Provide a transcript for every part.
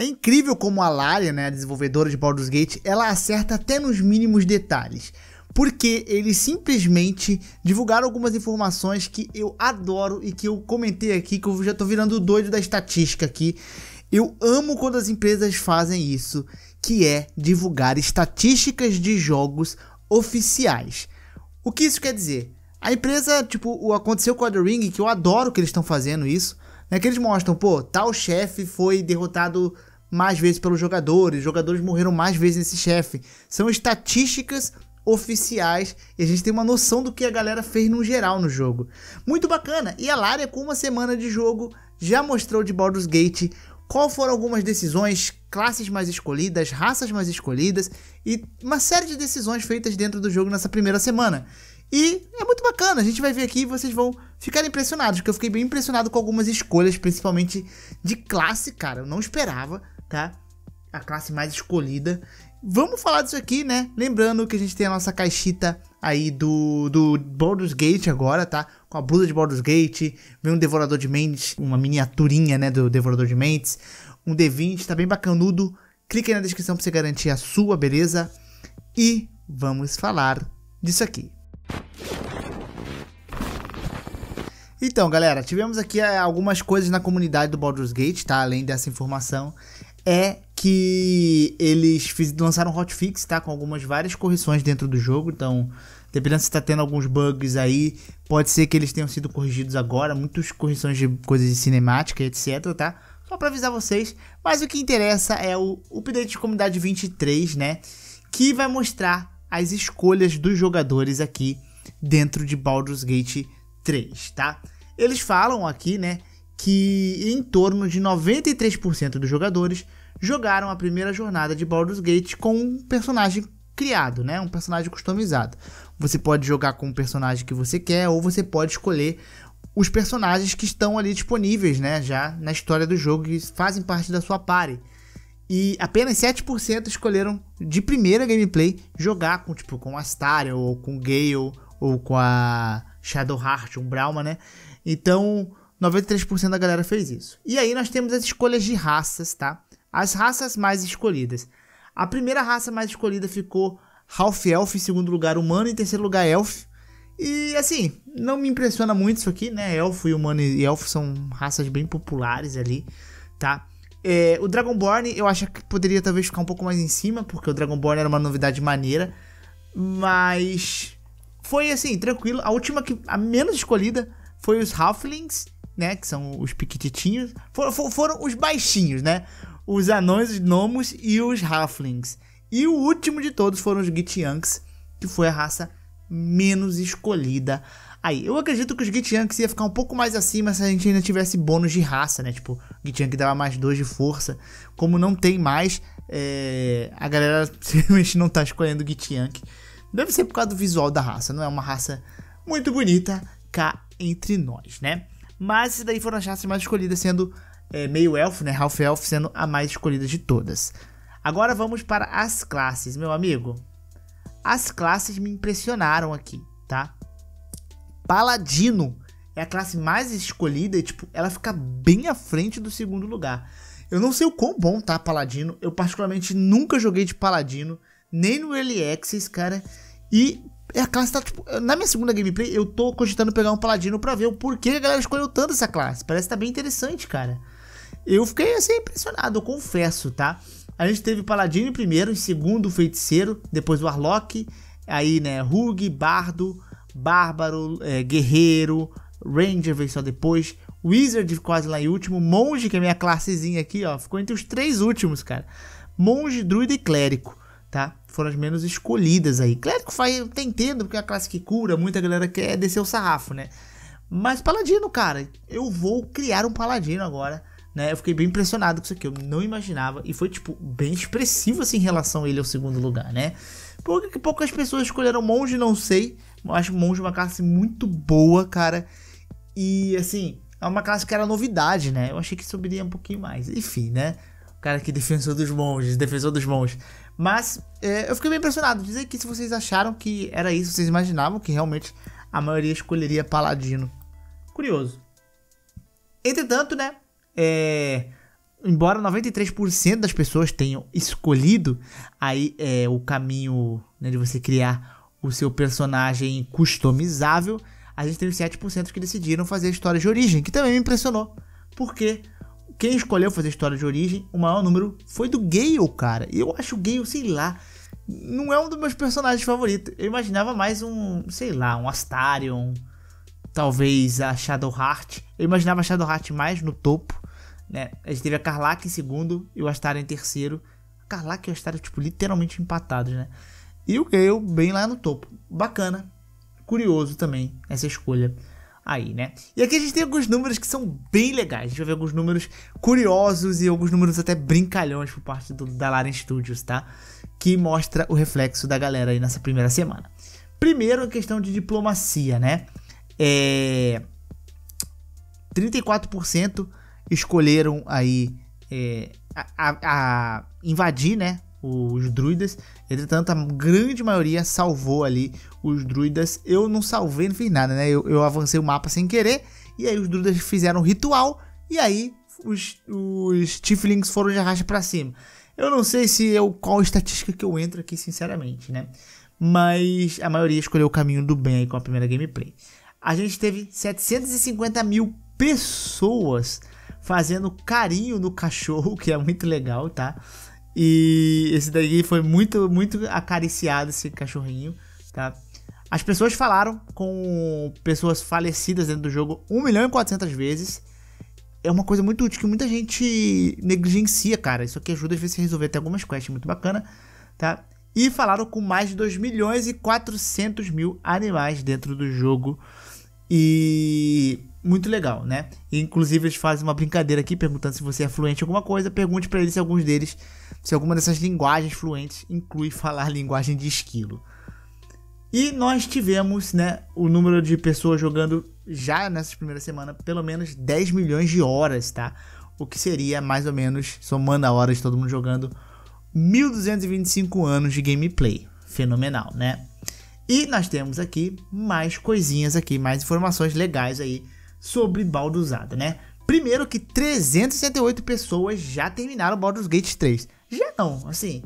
É incrível como a Laria, né, a desenvolvedora de Baldur's Gate, ela acerta até nos mínimos detalhes. Porque eles simplesmente divulgaram algumas informações que eu adoro e que eu comentei aqui, que eu já tô virando doido da estatística aqui. Eu amo quando as empresas fazem isso, que é divulgar estatísticas de jogos oficiais. O que isso quer dizer? A empresa, tipo, o aconteceu com a The Ring, que eu adoro que eles estão fazendo isso, né? Que eles mostram, pô, tal chefe foi derrotado mais vezes pelos jogadores, jogadores morreram mais vezes nesse chefe. São estatísticas oficiais e a gente tem uma noção do que a galera fez no geral no jogo. Muito bacana! E a Lara, com uma semana de jogo, já mostrou de Baldur's Gate qual foram algumas decisões, classes mais escolhidas, raças mais escolhidas e uma série de decisões feitas dentro do jogo nessa primeira semana. E é muito bacana, a gente vai ver aqui e vocês vão ficar impressionados, porque eu fiquei bem impressionado com algumas escolhas, principalmente de classe, cara. Eu não esperava, tá? A classe mais escolhida. Vamos falar disso aqui, né? Lembrando que a gente tem a nossa caixita aí do, do Baldur's Gate agora, tá? Com a blusa de Baldur's Gate, vem um Devorador de Mentes, uma miniaturinha, né, do Devorador de Mentes, um D20, tá bem bacanudo. Clique aí na descrição pra você garantir a sua, beleza? E vamos falar disso aqui. Então, galera, tivemos aqui eh, algumas coisas na comunidade do Baldur's Gate, tá? Além dessa informação é que eles fiz, lançaram um hotfix, tá? Com algumas várias correções dentro do jogo. Então, dependendo se está tendo alguns bugs aí, pode ser que eles tenham sido corrigidos agora. Muitas correções de coisas de cinemática, etc, tá? Só para avisar vocês. Mas o que interessa é o update de comunidade 23, né? Que vai mostrar as escolhas dos jogadores aqui dentro de Baldur's Gate 3, tá? Eles falam aqui, né? que em torno de 93% dos jogadores jogaram a primeira jornada de Baldur's Gate com um personagem criado, né? Um personagem customizado. Você pode jogar com o personagem que você quer ou você pode escolher os personagens que estão ali disponíveis, né, já na história do jogo e fazem parte da sua party. E apenas 7% escolheram de primeira gameplay jogar com tipo com a Staria ou com Gale ou com a Shadowheart, um Brahma, né? Então, 93% da galera fez isso. E aí nós temos as escolhas de raças, tá? As raças mais escolhidas. A primeira raça mais escolhida ficou Half Elf, em segundo lugar humano, em terceiro lugar Elf. E assim, não me impressiona muito isso aqui, né? Elfo e humano e elfo são raças bem populares ali, tá? É, o Dragonborn eu acho que poderia talvez ficar um pouco mais em cima, porque o Dragonborn era uma novidade maneira, mas foi assim, tranquilo. A última que a menos escolhida foi os Halflings né? Que são os piquititinhos. For, for, foram os baixinhos, né? Os anões, os gnomos e os halflings. E o último de todos foram os Gitianks, que foi a raça menos escolhida. Aí, eu acredito que os Gitianks ia ficar um pouco mais acima se a gente ainda tivesse bônus de raça, né? Tipo, Gitiank dava mais 2 de força. Como não tem mais, é... a galera simplesmente não tá escolhendo Gitiank. Deve ser por causa do visual da raça, não é uma raça muito bonita cá entre nós, né? Mas esses daí foram as raças mais escolhidas, sendo é, meio elfo, né? Half elf sendo a mais escolhida de todas. Agora vamos para as classes, meu amigo. As classes me impressionaram aqui, tá? Paladino é a classe mais escolhida e, tipo, ela fica bem à frente do segundo lugar. Eu não sei o quão bom tá Paladino. Eu, particularmente, nunca joguei de Paladino, nem no Early Access, cara. E é, a classe tá, tipo, na minha segunda gameplay, eu tô cogitando pegar um paladino pra ver o porquê a galera escolheu tanto essa classe. Parece que tá bem interessante, cara. Eu fiquei, assim, impressionado, eu confesso, tá? A gente teve paladino em primeiro, em segundo o feiticeiro, depois o Warlock, aí, né, Rug, Bardo, Bárbaro, é, Guerreiro, Ranger veio só depois, Wizard quase lá em último, Monge, que é a minha classezinha aqui, ó, ficou entre os três últimos, cara. Monge, Druida e Clérigo tá? Foram as menos escolhidas aí. Claro que faz, eu até entendo, porque é a classe que cura, muita galera quer descer o sarrafo, né? Mas paladino, cara, eu vou criar um paladino agora, né? Eu fiquei bem impressionado com isso aqui, eu não imaginava. E foi, tipo, bem expressivo, assim, em relação a ele ao segundo lugar, né? Porque poucas pessoas escolheram monge, não sei. Eu acho monge uma classe muito boa, cara. E, assim, é uma classe que era novidade, né? Eu achei que subiria um pouquinho mais. Enfim, né? O cara que é defensor dos monges, defensor dos monges. Mas é, eu fiquei bem impressionado. Dizer que se vocês acharam que era isso, vocês imaginavam que realmente a maioria escolheria Paladino. Curioso. Entretanto, né? É, embora 93% das pessoas tenham escolhido aí é, o caminho né, de você criar o seu personagem customizável, a gente teve 7% que decidiram fazer a história de origem, que também me impressionou. Porque quem escolheu fazer história de origem, o maior número foi do Gale, cara. E eu acho o Gale, sei lá, não é um dos meus personagens favoritos. Eu imaginava mais um, sei lá, um Astarion, talvez a Shadowheart. Eu imaginava a Shadowheart mais no topo, né? A gente teve a Karlak em segundo e o Astarion em terceiro. A Karlak e o Astarion, tipo, literalmente empatados, né? E o Gale bem lá no topo. Bacana. Curioso também essa escolha aí, né? E aqui a gente tem alguns números que são bem legais. A gente vai ver alguns números curiosos e alguns números até brincalhões por parte do, da Studios, tá? Que mostra o reflexo da galera aí nessa primeira semana. Primeiro, a questão de diplomacia, né? É... 34% escolheram aí é, a, a, a invadir, né? os druidas. Entretanto, a grande maioria salvou ali os druidas. Eu não salvei, não fiz nada, né? Eu, eu avancei o mapa sem querer. E aí os druidas fizeram um ritual. E aí os, os tieflings foram de arraste para cima. Eu não sei se eu, é qual estatística que eu entro aqui, sinceramente, né? Mas a maioria escolheu o caminho do bem aí com a primeira gameplay. A gente teve 750 mil pessoas fazendo carinho no cachorro, que é muito legal, tá? E esse daí foi muito, muito acariciado, esse cachorrinho, tá? As pessoas falaram com pessoas falecidas dentro do jogo 1 milhão e 400 vezes. É uma coisa muito útil que muita gente negligencia, cara. Isso aqui ajuda às vezes a resolver até algumas quests muito bacana, tá? E falaram com mais de 2 milhões e 400 mil animais dentro do jogo. E muito legal, né? E, inclusive eles fazem uma brincadeira aqui perguntando se você é fluente em alguma coisa, pergunte para eles se alguns deles, se alguma dessas linguagens fluentes inclui falar linguagem de esquilo. E nós tivemos, né, o número de pessoas jogando já nessa primeira semana pelo menos 10 milhões de horas, tá? O que seria mais ou menos, somando a hora de todo mundo jogando, 1225 anos de gameplay. Fenomenal, né? E nós temos aqui mais coisinhas aqui, mais informações legais aí sobre Baldusada, né? Primeiro que 368 pessoas já terminaram Baldur's Gate 3. Já não, assim,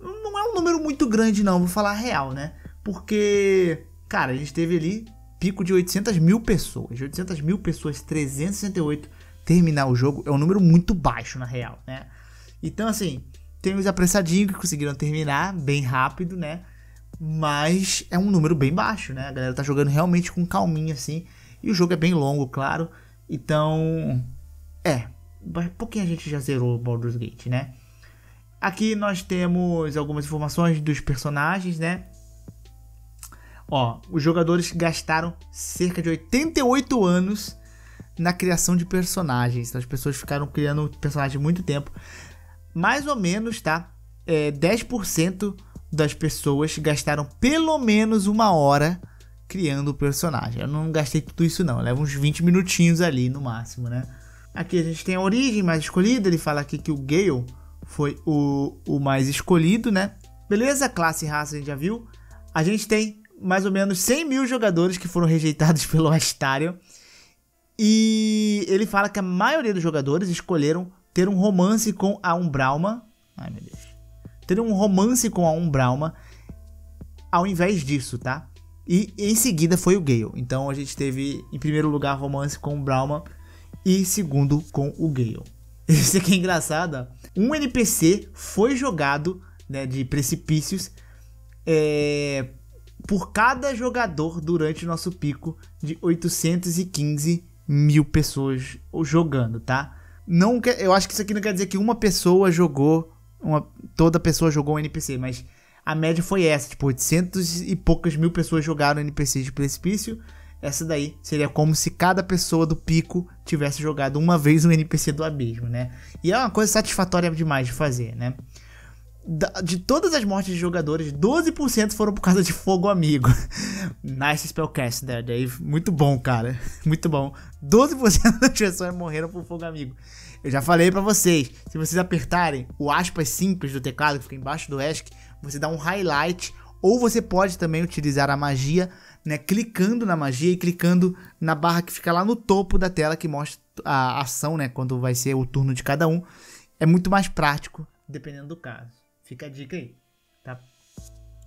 não é um número muito grande não, vou falar real, né? Porque, cara, a gente teve ali pico de 800 mil pessoas. 800 mil pessoas, 368 terminar o jogo é um número muito baixo na real, né? Então, assim, tem os apressadinhos que conseguiram terminar bem rápido, né? Mas é um número bem baixo, né? A galera tá jogando realmente com calminha, assim. E o jogo é bem longo, claro. Então, é, pouquinho a gente já zerou Baldur's Gate, né? Aqui nós temos algumas informações dos personagens, né? Ó, os jogadores gastaram cerca de 88 anos na criação de personagens. Então, as pessoas ficaram criando personagens muito tempo. Mais ou menos, tá? É, 10% das pessoas gastaram pelo menos uma hora criando o personagem. Eu não gastei tudo isso não, leva uns 20 minutinhos ali no máximo, né? Aqui a gente tem a origem mais escolhida, ele fala aqui que o Gale foi o, o mais escolhido, né? Beleza, classe e raça a gente já viu. A gente tem mais ou menos 100 mil jogadores que foram rejeitados pelo Astarion. E ele fala que a maioria dos jogadores escolheram ter um romance com a Umbrauma. Ai, meu Deus. Ter um romance com a Umbrauma ao invés disso, tá? E em seguida foi o Gale. Então a gente teve em primeiro lugar romance com o Brahma e segundo com o Gale. Isso aqui é engraçado. Um NPC foi jogado né, de precipícios é, por cada jogador durante o nosso pico de 815 mil pessoas jogando, tá? Não, eu acho que isso aqui não quer dizer que uma pessoa jogou, uma, toda pessoa jogou um NPC, mas a média foi essa, tipo, 800 e poucas mil pessoas jogaram NPC de precipício. Essa daí seria como se cada pessoa do pico tivesse jogado uma vez um NPC do abismo, né? E é uma coisa satisfatória demais de fazer, né? de todas as mortes de jogadores, 12% foram por causa de fogo amigo. nice spellcast, Dave Daí, muito bom, cara. Muito bom. 12% das pessoas morreram por fogo amigo. Eu já falei para vocês, se vocês apertarem o aspas simples do teclado que fica embaixo do ESC, você dá um highlight, ou você pode também utilizar a magia, né, clicando na magia e clicando na barra que fica lá no topo da tela que mostra a ação, né, quando vai ser o turno de cada um. É muito mais prático, dependendo do caso. Fica a dica aí, tá?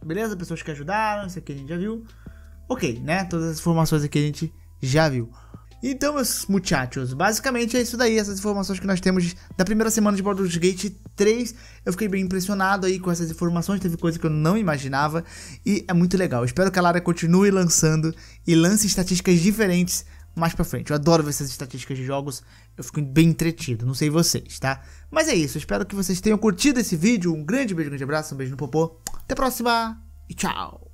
Beleza? Pessoas que ajudaram, isso aqui a gente já viu. Ok, né? Todas as informações aqui a gente já viu. Então, meus muchachos, basicamente é isso daí, essas informações que nós temos da primeira semana de Baldur's Gate 3. Eu fiquei bem impressionado aí com essas informações, teve coisa que eu não imaginava e é muito legal. Espero que a Lara continue lançando e lance estatísticas diferentes mais pra frente. Eu adoro ver essas estatísticas de jogos, eu fico bem entretido, não sei vocês, tá? Mas é isso, espero que vocês tenham curtido esse vídeo. Um grande beijo, um grande abraço, um beijo no popô. Até a próxima e tchau!